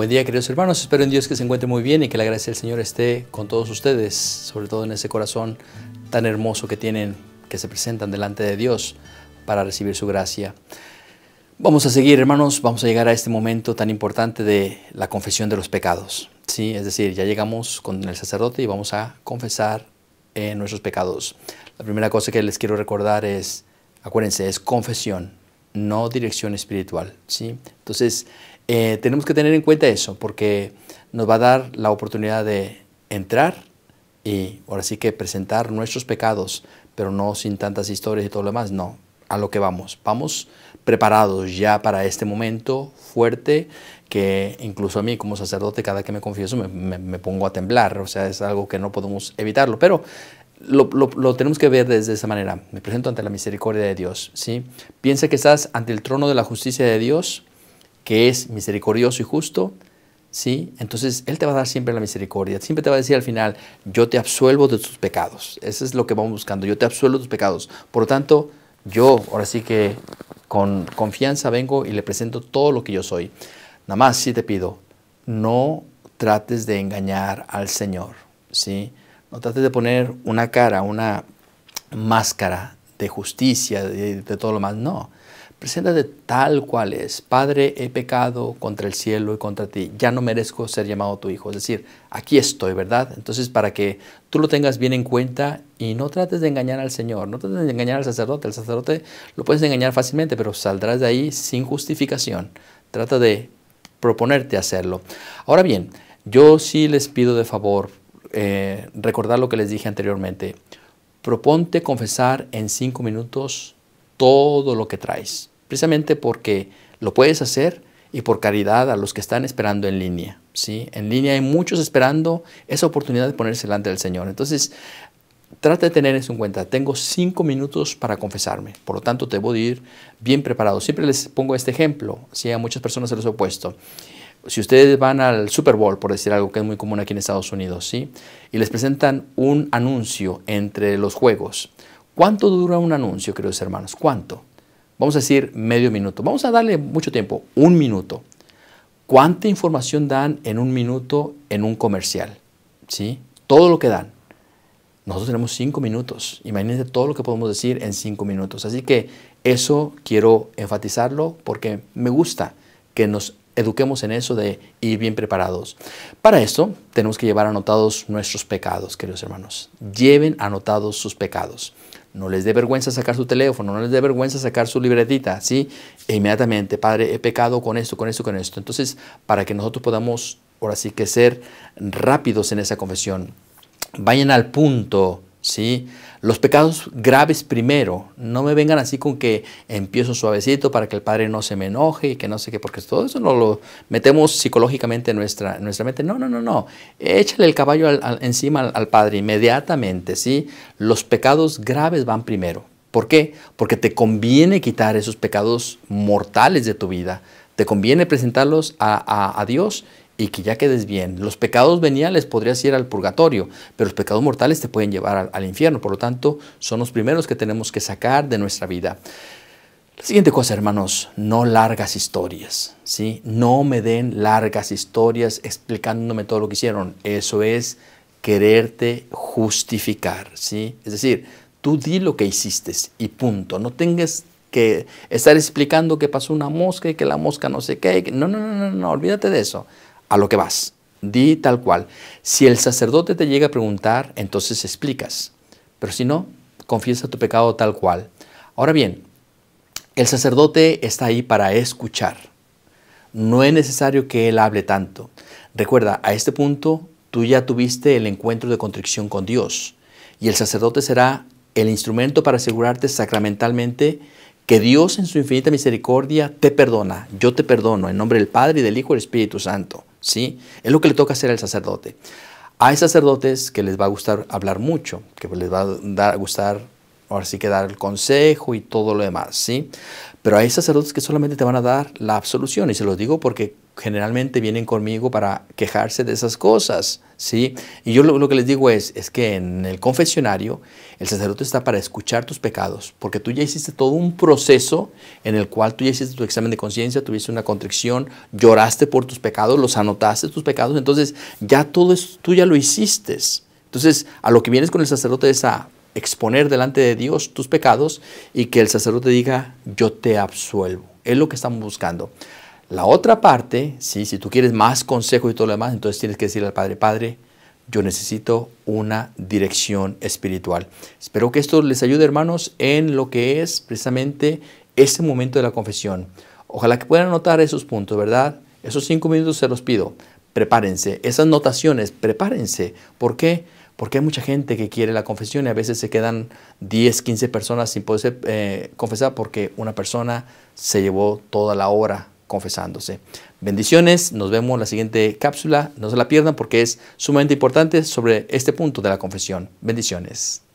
Buen día, queridos hermanos. Espero en Dios que se encuentre muy bien y que la gracia del Señor esté con todos ustedes, sobre todo en ese corazón tan hermoso que tienen, que se presentan delante de Dios para recibir su gracia. Vamos a seguir, hermanos, vamos a llegar a este momento tan importante de la confesión de los pecados. ¿sí? Es decir, ya llegamos con el sacerdote y vamos a confesar eh, nuestros pecados. La primera cosa que les quiero recordar es, acuérdense, es confesión, no dirección espiritual. ¿sí? Entonces, eh, tenemos que tener en cuenta eso porque nos va a dar la oportunidad de entrar y ahora sí que presentar nuestros pecados, pero no sin tantas historias y todo lo demás, no, a lo que vamos. Vamos preparados ya para este momento fuerte que incluso a mí como sacerdote cada que me confieso me, pongo a temblar, o sea, es algo que no podemos evitarlo, pero lo, lo, tenemos que ver desde esa manera. Me presento ante la misericordia de Dios, ¿sí? Piensa que estás ante el trono de la justicia de Dios que es misericordioso y justo, ¿sí? Entonces Él te va a dar siempre la misericordia. Siempre te va a decir al final, yo te absuelvo de tus pecados. Eso es lo que vamos buscando, yo te absuelvo de tus pecados. Por lo tanto, yo ahora sí que con confianza vengo y le presento todo lo que yo soy. Nada más sí te pido, no trates de engañar al Señor, ¿sí? No trates de poner una cara, una máscara de justicia, de, de todo lo más, no. Preséntate tal cual es. Padre, he pecado contra el cielo y contra ti. Ya no merezco ser llamado tu hijo. Es decir, aquí estoy, ¿verdad? Entonces, para que tú lo tengas bien en cuenta y no trates de engañar al Señor, no trates de engañar al sacerdote. El sacerdote lo puedes engañar fácilmente, pero saldrás de ahí sin justificación. Trata de proponerte hacerlo. Ahora bien, yo sí les pido de favor eh, recordar lo que les dije anteriormente. Proponte confesar en cinco minutos todo lo que traes precisamente porque lo puedes hacer y por caridad a los que están esperando en línea. ¿sí? En línea hay muchos esperando esa oportunidad de ponerse delante del Señor. Entonces, trata de tener eso en cuenta. Tengo cinco minutos para confesarme, por lo tanto, debo de ir bien preparado. Siempre les pongo este ejemplo, ¿sí? a muchas personas se los he puesto. Si ustedes van al Super Bowl, por decir algo que es muy común aquí en Estados Unidos, ¿sí? y les presentan un anuncio entre los juegos, ¿cuánto dura un anuncio, queridos hermanos? ¿Cuánto? vamos a decir medio minuto, vamos a darle mucho tiempo, un minuto. ¿Cuánta información dan en un minuto en un comercial? ¿Sí? Todo lo que dan. Nosotros tenemos cinco minutos. Imagínense todo lo que podemos decir en cinco minutos. Así que eso quiero enfatizarlo porque me gusta que nos eduquemos en eso de ir bien preparados. Para eso tenemos que llevar anotados nuestros pecados, queridos hermanos. Lleven anotados sus pecados. No les dé vergüenza sacar su teléfono, no les dé vergüenza sacar su libretita, ¿sí? E inmediatamente, Padre, he pecado con esto, con esto, con esto. Entonces, para que nosotros podamos, ahora sí que ser rápidos en esa confesión, vayan al punto, ¿sí? Los pecados graves primero. No me vengan así con que empiezo suavecito para que el Padre no se me enoje y que no sé qué, porque todo eso no lo metemos psicológicamente en nuestra, nuestra mente. No, no, no, no. Échale el caballo encima al, Padre inmediatamente, ¿sí? Los pecados graves van primero. ¿Por qué? Porque te conviene quitar esos pecados mortales de tu vida. Te conviene presentarlos a, a, a Dios y que ya quedes bien. Los pecados veniales podrías ir al purgatorio, pero los pecados mortales te pueden llevar al, infierno. Por lo tanto, son los primeros que tenemos que sacar de nuestra vida. La siguiente cosa, hermanos, no largas historias, ¿sí? No me den largas historias explicándome todo lo que hicieron. Eso es quererte justificar, ¿sí? Es decir, tú di lo que hiciste y punto. No tengas que estar explicando que pasó una mosca y que la mosca no sé qué. No, no, no, no, no, olvídate de eso a lo que vas, di tal cual. Si el sacerdote te llega a preguntar, entonces explicas, pero si no, confiesa tu pecado tal cual. Ahora bien, el sacerdote está ahí para escuchar. No es necesario que él hable tanto. Recuerda, a este punto tú ya tuviste el encuentro de contrición con Dios y el sacerdote será el instrumento para asegurarte sacramentalmente que Dios en su infinita misericordia te perdona. Yo te perdono en nombre del Padre, y del Hijo y del Espíritu Santo. ¿sí? Es lo que le toca hacer al sacerdote. Hay sacerdotes que les va a gustar hablar mucho, que les va a dar, gustar ahora sí que dar el consejo y todo lo demás, ¿sí? Pero hay sacerdotes que solamente te van a dar la absolución, y se los digo porque generalmente vienen conmigo para quejarse de esas cosas, ¿sí? Y yo lo, que les digo es, es que en el confesionario el sacerdote está para escuchar tus pecados, porque tú ya hiciste todo un proceso en el cual tú ya hiciste tu examen de conciencia, tuviste una contrición, lloraste por tus pecados, los anotaste tus pecados, entonces ya todo es tú ya lo hiciste. Entonces, a lo que vienes con el sacerdote es a exponer delante de Dios tus pecados y que el sacerdote diga, yo te absuelvo. Es lo que estamos buscando. La otra parte, ¿sí? si tú quieres más consejo y todo lo demás, entonces tienes que decirle al Padre, Padre, yo necesito una dirección espiritual. Espero que esto les ayude, hermanos, en lo que es precisamente ese momento de la confesión. Ojalá que puedan anotar esos puntos, ¿verdad? Esos cinco minutos se los pido. Prepárense. Esas notaciones, prepárense. ¿Por qué? Porque hay mucha gente que quiere la confesión y a veces se quedan 10, 15 personas sin poder eh, confesar porque una persona se llevó toda la hora confesándose. Bendiciones, nos vemos en la siguiente cápsula, no se la pierdan porque es sumamente importante sobre este punto de la confesión. Bendiciones.